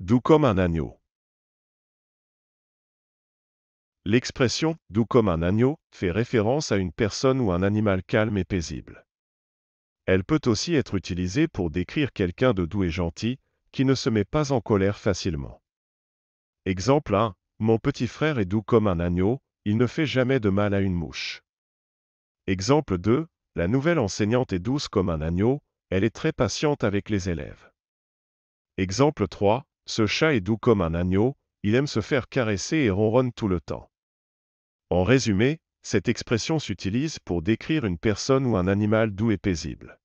doux comme un agneau. L'expression doux comme un agneau fait référence à une personne ou un animal calme et paisible. Elle peut aussi être utilisée pour décrire quelqu'un de doux et gentil, qui ne se met pas en colère facilement. Exemple 1. Mon petit frère est doux comme un agneau, il ne fait jamais de mal à une mouche. Exemple 2. La nouvelle enseignante est douce comme un agneau, elle est très patiente avec les élèves. Exemple 3. Ce chat est doux comme un agneau, il aime se faire caresser et ronronne tout le temps. En résumé, cette expression s'utilise pour décrire une personne ou un animal doux et paisible.